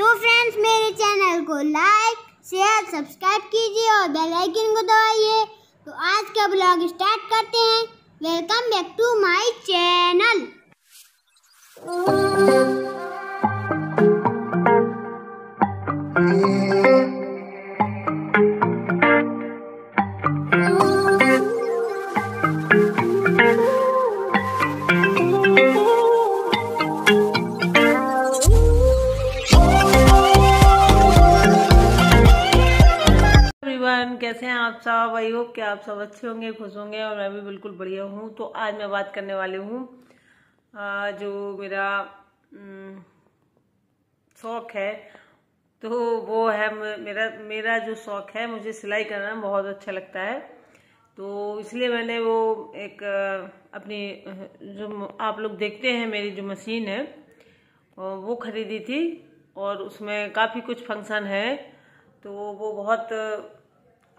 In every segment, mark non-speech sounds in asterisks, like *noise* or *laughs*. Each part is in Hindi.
तो फ्रेंड्स मेरे चैनल को लाइक शेयर सब्सक्राइब कीजिए और बेल आइकन को दबाइए तो आज का ब्लॉग स्टार्ट करते हैं welcome back to my channel आप सब आई हो क्या आप सब अच्छे होंगे खुश होंगे और मैं भी बिल्कुल बढ़िया हूँ तो आज मैं बात करने वाली हूँ जो मेरा शौक है तो वो है मेरा मेरा जो शौक है मुझे सिलाई करना बहुत अच्छा लगता है तो इसलिए मैंने वो एक अपनी जो आप लोग देखते हैं मेरी जो मशीन है वो ख़रीदी थी और उसमें काफ़ी कुछ फंक्शन है तो वो बहुत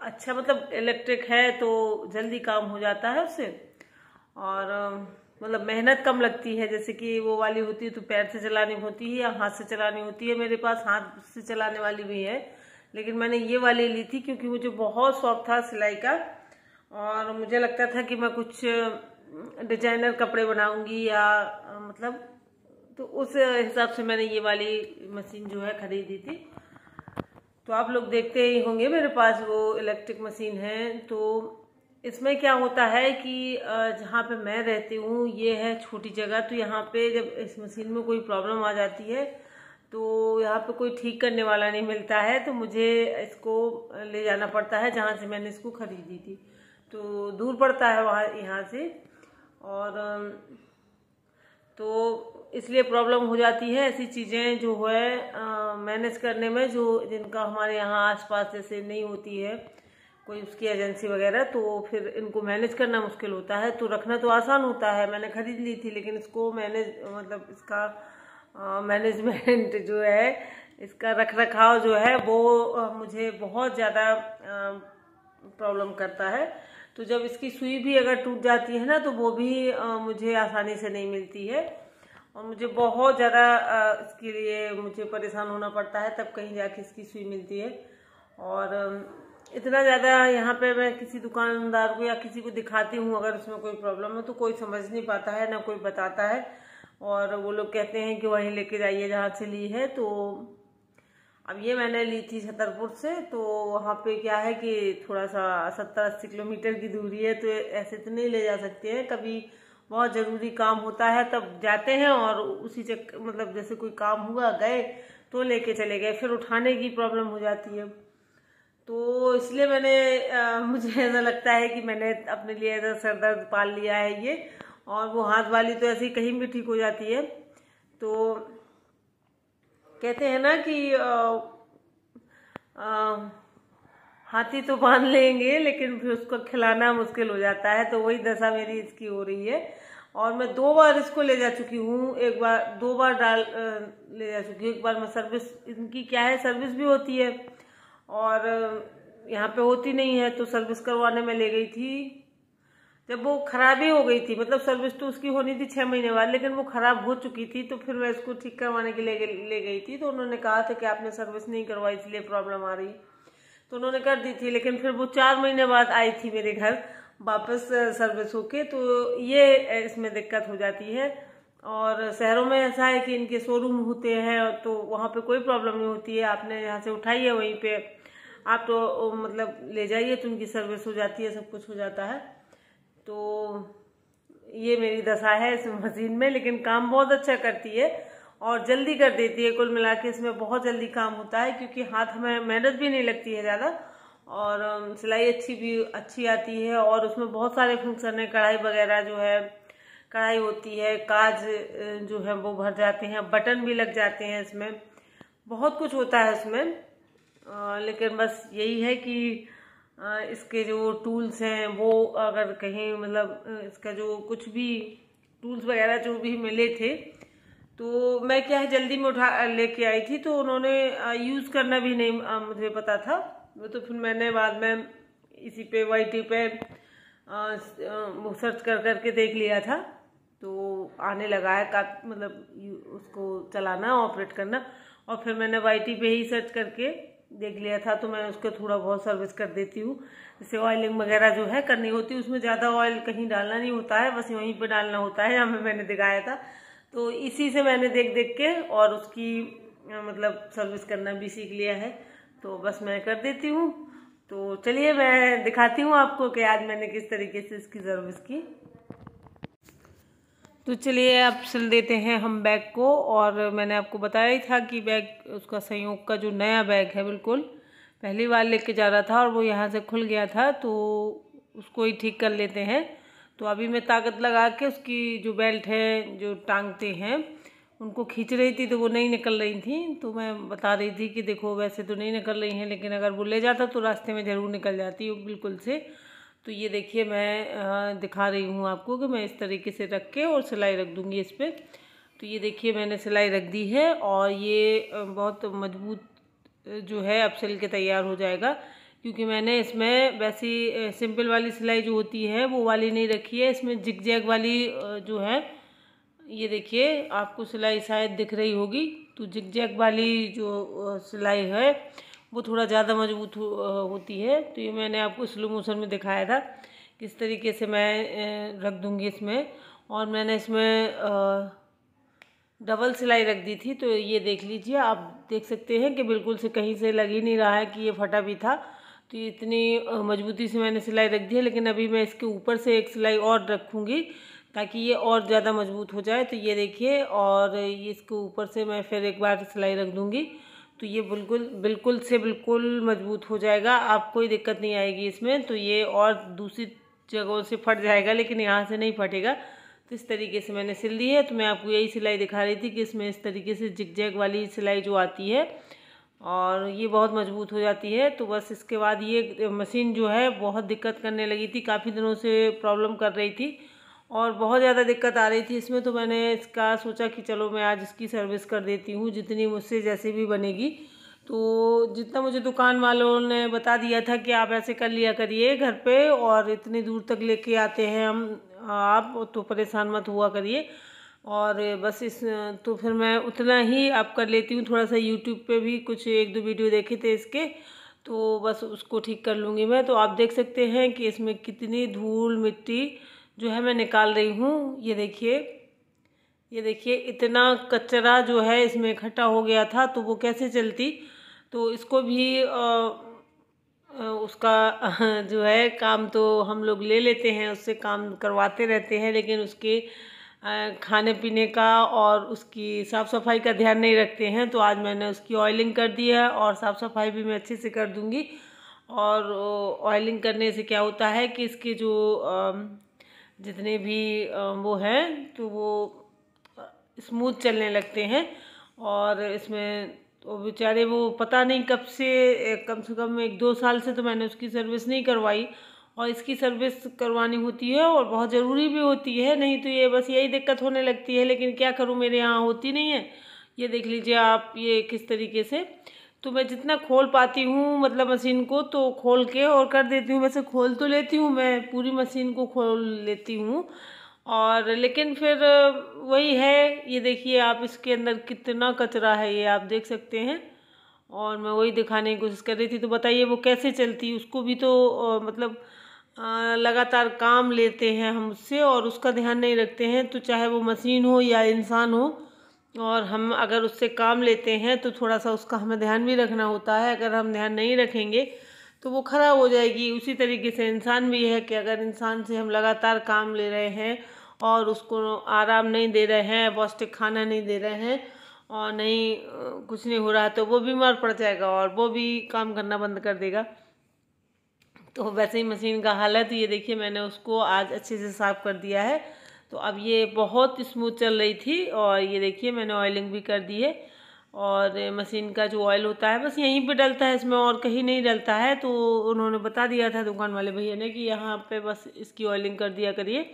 अच्छा मतलब इलेक्ट्रिक है तो जल्दी काम हो जाता है उससे और मतलब मेहनत कम लगती है जैसे कि वो वाली होती है तो पैर से चलानी होती है या हाथ से चलानी होती है मेरे पास हाथ से चलाने वाली भी है लेकिन मैंने ये वाली ली थी क्योंकि मुझे बहुत शौक था सिलाई का और मुझे लगता था कि मैं कुछ डिजाइनर कपड़े बनाऊंगी या मतलब तो उस हिसाब से मैंने ये वाली मशीन जो है ख़रीदी थी तो आप लोग देखते ही होंगे मेरे पास वो इलेक्ट्रिक मशीन है तो इसमें क्या होता है कि जहाँ पे मैं रहती हूँ ये है छोटी जगह तो यहाँ पे जब इस मशीन में कोई प्रॉब्लम आ जाती है तो यहाँ पे कोई ठीक करने वाला नहीं मिलता है तो मुझे इसको ले जाना पड़ता है जहाँ से मैंने इसको ख़रीदी थी तो दूर पड़ता है वहाँ यहाँ से और तो इसलिए प्रॉब्लम हो जाती है ऐसी चीज़ें जो है मैनेज करने में जो जिनका हमारे यहाँ आसपास जैसे नहीं होती है कोई उसकी एजेंसी वगैरह तो फिर इनको मैनेज करना मुश्किल होता है तो रखना तो आसान होता है मैंने ख़रीद ली थी लेकिन इसको मैनेज मतलब इसका मैनेजमेंट *laughs* जो है इसका रख रखाव जो है वो मुझे बहुत ज़्यादा प्रॉब्लम करता है तो जब इसकी सुई भी अगर टूट जाती है ना तो वो भी आ, मुझे आसानी से नहीं मिलती है और मुझे बहुत ज़्यादा इसके लिए मुझे परेशान होना पड़ता है तब कहीं जाके इसकी सुई मिलती है और इतना ज़्यादा यहाँ पे मैं किसी दुकानदार को या किसी को दिखाती हूँ अगर उसमें कोई प्रॉब्लम हो तो कोई समझ नहीं पाता है ना कोई बताता है और वो लोग कहते हैं कि वहीं लेके जाइए जहाँ से ली है तो अब ये मैंने ली थी छतरपुर से तो वहाँ पे क्या है कि थोड़ा सा सत्तर अस्सी किलोमीटर की दूरी है तो ऐसे तो नहीं ले जा सकते हैं कभी बहुत ज़रूरी काम होता है तब जाते हैं और उसी चक्कर मतलब जैसे कोई काम हुआ गए तो लेके चले गए फिर उठाने की प्रॉब्लम हो जाती है तो इसलिए मैंने आ, मुझे ऐसा लगता है कि मैंने अपने लिए ऐसा सर दर्द पाल लिया है ये और वो हाथ वाली तो ऐसे ही कहीं भी ठीक हो जाती है तो कहते हैं ना कि आ, आ, हाथी तो बांध लेंगे लेकिन फिर उसको खिलाना मुश्किल हो जाता है तो वही दशा मेरी इसकी हो रही है और मैं दो बार इसको ले जा चुकी हूँ एक बार दो बार डाल ले जा चुकी हूँ एक बार मैं सर्विस इनकी क्या है सर्विस भी होती है और यहाँ पे होती नहीं है तो सर्विस करवाने में ले गई थी जब वो ख़राब ही हो गई थी मतलब सर्विस तो उसकी होनी थी छः महीने बाद लेकिन वो ख़राब हो चुकी थी तो फिर मैं इसको ठीक करवाने के लिए ले गई थी तो उन्होंने कहा था कि आपने सर्विस नहीं करवाई इसलिए प्रॉब्लम आ रही तो उन्होंने कर दी थी लेकिन फिर वो चार महीने बाद आई थी मेरे घर वापस सर्विस होके तो ये इसमें दिक्कत हो जाती है और शहरों में ऐसा है कि इनके शोरूम होते हैं तो वहाँ पे कोई प्रॉब्लम नहीं होती है आपने यहाँ से उठाई है वहीं पे आप तो मतलब ले जाइए तो उनकी सर्विस हो जाती है सब कुछ हो जाता है तो ये मेरी दशा है इस मशीन में लेकिन काम बहुत अच्छा करती है और जल्दी कर देती है कुल मिला के इसमें बहुत जल्दी काम होता है क्योंकि हाथ हमें मेहनत भी नहीं लगती है ज़्यादा और सिलाई अच्छी भी अच्छी आती है और उसमें बहुत सारे फंक्शन है कढ़ाई वगैरह जो है कढ़ाई होती है काज जो है वो भर जाते हैं बटन भी लग जाते हैं इसमें बहुत कुछ होता है इसमें लेकिन बस यही है कि इसके जो टूल्स हैं वो अगर कहीं मतलब इसका जो कुछ भी टूल्स वगैरह जो भी मिले थे तो मैं क्या है जल्दी में उठा लेके आई थी तो उन्होंने यूज़ करना भी नहीं आ, मुझे पता था वो तो फिर मैंने बाद में इसी पे वाई टी पे वो सर्च कर कर के देख लिया था तो आने लगा है का मतलब उसको चलाना ऑपरेट करना और फिर मैंने वाई टी पे ही सर्च करके देख लिया था तो मैं उसको थोड़ा बहुत सर्विस कर देती हूँ जैसे ऑयलिंग वगैरह जो है करनी होती है उसमें ज़्यादा ऑयल कहीं डालना नहीं होता है बस वहीं पे डालना होता है हमें मैंने दिखाया था तो इसी से मैंने देख देख के और उसकी मतलब सर्विस करना भी सीख लिया है तो बस मैं कर देती हूँ तो चलिए मैं दिखाती हूँ आपको कि आज मैंने किस तरीके से इसकी सर्विस की तो चलिए अब सिल देते हैं हम बैग को और मैंने आपको बताया ही था कि बैग उसका संयोग का जो नया बैग है बिल्कुल पहली बार लेके जा रहा था और वो यहाँ से खुल गया था तो उसको ही ठीक कर लेते हैं तो अभी मैं ताकत लगा के उसकी जो बेल्ट है जो टांगते हैं उनको खींच रही थी तो वो नहीं निकल रही थी तो मैं बता रही थी कि देखो वैसे तो नहीं निकल रही हैं लेकिन अगर वो ले जाता तो रास्ते में ज़रूर निकल जाती बिल्कुल से तो ये देखिए मैं दिखा रही हूँ आपको कि मैं इस तरीके से रख के और सिलाई रख दूँगी इस पर तो ये देखिए मैंने सिलाई रख दी है और ये बहुत मजबूत जो है अब सिल के तैयार हो जाएगा क्योंकि मैंने इसमें वैसी सिंपल वाली सिलाई जो होती है वो वाली नहीं रखी है इसमें जिग जैग वाली जो है ये देखिए आपको सिलाई शायद दिख रही होगी तो जिग जैग वाली जो सिलाई है वो थोड़ा ज़्यादा मजबूत हो, होती है तो ये मैंने आपको स्लो मोशन में दिखाया था किस तरीके से मैं रख दूँगी इसमें और मैंने इसमें डबल सिलाई रख दी थी तो ये देख लीजिए आप देख सकते हैं कि बिल्कुल से कहीं से लग ही नहीं रहा है कि ये फटा भी था तो इतनी मजबूती से मैंने सिलाई रख दी है लेकिन अभी मैं इसके ऊपर से एक सिलाई और रखूँगी ताकि ये और ज़्यादा मजबूत हो जाए तो ये देखिए और इसके ऊपर से मैं फिर एक बार सिलाई रख दूँगी तो ये बिल्कुल बिल्कुल से बिल्कुल मजबूत हो जाएगा आप कोई दिक्कत नहीं आएगी इसमें तो ये और दूसरी जगहों से फट जाएगा लेकिन यहाँ से नहीं फटेगा तो इस तरीके से मैंने सिल दी है तो मैं आपको यही सिलाई दिखा रही थी कि इसमें इस तरीके से जिग वाली सिलाई जो आती है और ये बहुत मजबूत हो जाती है तो बस इसके बाद ये मशीन जो है बहुत दिक्कत करने लगी थी काफ़ी दिनों से प्रॉब्लम कर रही थी और बहुत ज़्यादा दिक्कत आ रही थी इसमें तो मैंने इसका सोचा कि चलो मैं आज इसकी सर्विस कर देती हूँ जितनी मुझसे जैसे भी बनेगी तो जितना मुझे दुकान वालों ने बता दिया था कि आप ऐसे कर लिया करिए घर पे और इतनी दूर तक लेके आते हैं हम आप तो परेशान मत हुआ करिए और बस इस तो फिर मैं उतना ही आप कर लेती हूँ थोड़ा सा यूट्यूब पर भी कुछ एक दो वीडियो देखे थे इसके तो बस उसको ठीक कर लूँगी मैं तो आप देख सकते हैं कि इसमें कितनी धूल मिट्टी जो है मैं निकाल रही हूँ ये देखिए ये देखिए इतना कचरा जो है इसमें इकट्ठा हो गया था तो वो कैसे चलती तो इसको भी आ, उसका *laughs* जो है काम तो हम लोग ले लेते हैं उससे काम करवाते रहते हैं लेकिन उसके खाने पीने का और उसकी साफ़ सफाई का ध्यान नहीं रखते हैं तो आज मैंने उसकी ऑयलिंग कर दी है और साफ़ सफाई भी मैं अच्छे से कर दूँगी और ऑयलिंग करने से क्या होता है कि इसके जो जितने भी वो हैं तो वो स्मूथ चलने लगते हैं और इसमें तो बेचारे वो पता नहीं कब से कम से कम एक दो साल से तो मैंने उसकी सर्विस नहीं करवाई और इसकी सर्विस करवानी होती है और बहुत ज़रूरी भी होती है नहीं तो ये बस यही दिक्कत होने लगती है लेकिन क्या करूँ मेरे यहाँ होती नहीं है ये देख लीजिए आप ये किस तरीके से तो मैं जितना खोल पाती हूँ मतलब मशीन को तो खोल के और कर देती हूँ वैसे खोल तो लेती हूँ मैं पूरी मशीन को खोल लेती हूँ और लेकिन फिर वही है ये देखिए आप इसके अंदर कितना कचरा है ये आप देख सकते हैं और मैं वही दिखाने की कोशिश कर रही थी तो बताइए वो कैसे चलती उसको भी तो मतलब लगातार काम लेते हैं हम उससे और उसका ध्यान नहीं रखते हैं तो चाहे वो मशीन हो या इंसान हो और हम अगर उससे काम लेते हैं तो थोड़ा सा उसका हमें ध्यान भी रखना होता है अगर हम ध्यान नहीं रखेंगे तो वो ख़राब हो जाएगी उसी तरीके से इंसान भी है कि अगर इंसान से हम लगातार काम ले रहे हैं और उसको आराम नहीं दे रहे हैं पौष्टिक खाना नहीं दे रहे हैं और नहीं कुछ नहीं हो रहा तो वो बीमार पड़ जाएगा और वो भी काम करना बंद कर देगा तो वैसे ही मशीन का हालत ये देखिए मैंने उसको आज अच्छे से साफ़ कर दिया है तो अब ये बहुत स्मूथ चल रही थी और ये देखिए मैंने ऑयलिंग भी कर दी है और मशीन का जो ऑयल होता है बस यहीं पे डलता है इसमें और कहीं नहीं डलता है तो उन्होंने बता दिया था दुकान वाले भैया ने कि यहाँ पे बस इसकी ऑयलिंग कर दिया करिए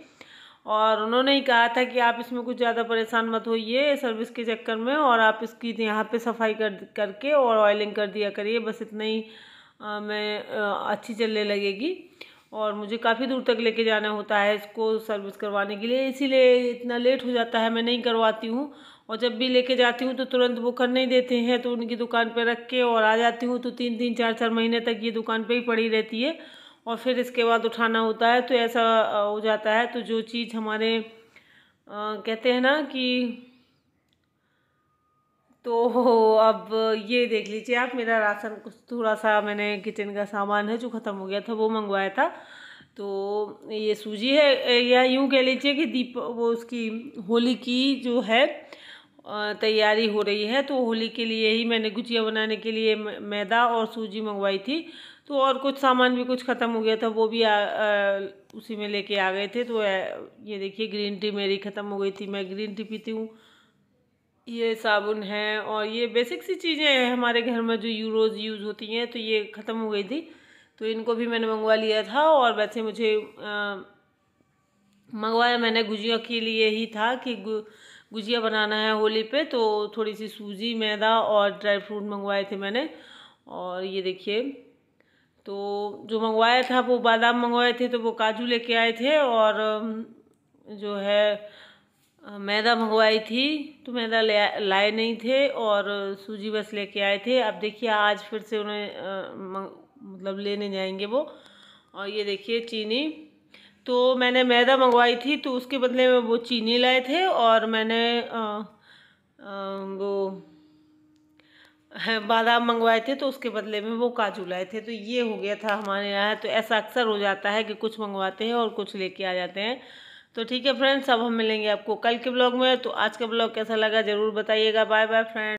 और उन्होंने ही कहा था कि आप इसमें कुछ ज़्यादा परेशान मत होइए सर्विस के चक्कर में और आप इसकी यहाँ पे सफाई कर करके और ऑयलिंग कर दिया करिए बस इतना ही आ, मैं आ, अच्छी चलने लगेगी और मुझे काफ़ी दूर तक लेके जाना होता है इसको सर्विस करवाने के लिए इसीलिए इतना लेट हो जाता है मैं नहीं करवाती हूँ और जब भी लेके जाती हूँ तो तुरंत वो कर नहीं देते हैं तो उनकी दुकान पे रख के और आ जाती हूँ तो तीन तीन चार चार महीने तक ये दुकान पे ही पड़ी रहती है और फिर इसके बाद उठाना होता है तो ऐसा हो जाता है तो जो चीज़ हमारे आ, कहते हैं ना कि तो अब ये देख लीजिए आप मेरा राशन कुछ थोड़ा सा मैंने किचन का सामान है जो ख़त्म हो गया था वो मंगवाया था तो ये सूजी है या यूँ कह लीजिए कि दीप वो उसकी होली की जो है तैयारी हो रही है तो होली के लिए ही मैंने गुजिया बनाने के लिए मैदा और सूजी मंगवाई थी तो और कुछ सामान भी कुछ ख़त्म हो गया था वो भी आ, आ, उसी में लेके आ गए थे तो ये देखिए ग्रीन टी मेरी ख़त्म हो गई थी मैं ग्रीन टी पीती हूँ ये साबुन है और ये बेसिक सी चीज़ें हैं हमारे घर में जो यू रोज़ यूज़ होती हैं तो ये ख़त्म हो गई थी तो इनको भी मैंने मंगवा लिया था और वैसे मुझे मंगवाया मैंने गुजिया के लिए ही था कि गु, गुजिया बनाना है होली पे तो थोड़ी सी सूजी मैदा और ड्राई फ्रूट मंगवाए थे मैंने और ये देखिए तो जो मंगवाया था वो बादाम मंगवाए थे तो वो काजू लेके आए थे और जो है मैदा मंगवाई थी तो मैदा लाए नहीं थे और सूजी बस लेके आए थे अब देखिए आज फिर से उन्हें मतलब लेने जाएंगे वो और ये देखिए चीनी तो मैंने मैदा मंगवाई थी तो उसके बदले में वो चीनी लाए थे और मैंने आ, आ, वो बादाम मंगवाए थे तो उसके बदले में वो काजू लाए थे तो ये हो गया था हमारे यहाँ तो ऐसा अक्सर हो जाता है कि कुछ मंगवाते हैं और कुछ लेके आ जाते हैं तो ठीक है फ्रेंड्स अब हम मिलेंगे आपको कल के ब्लॉग में तो आज का ब्लॉग कैसा लगा ज़रूर बताइएगा बाय बाय फ्रेंड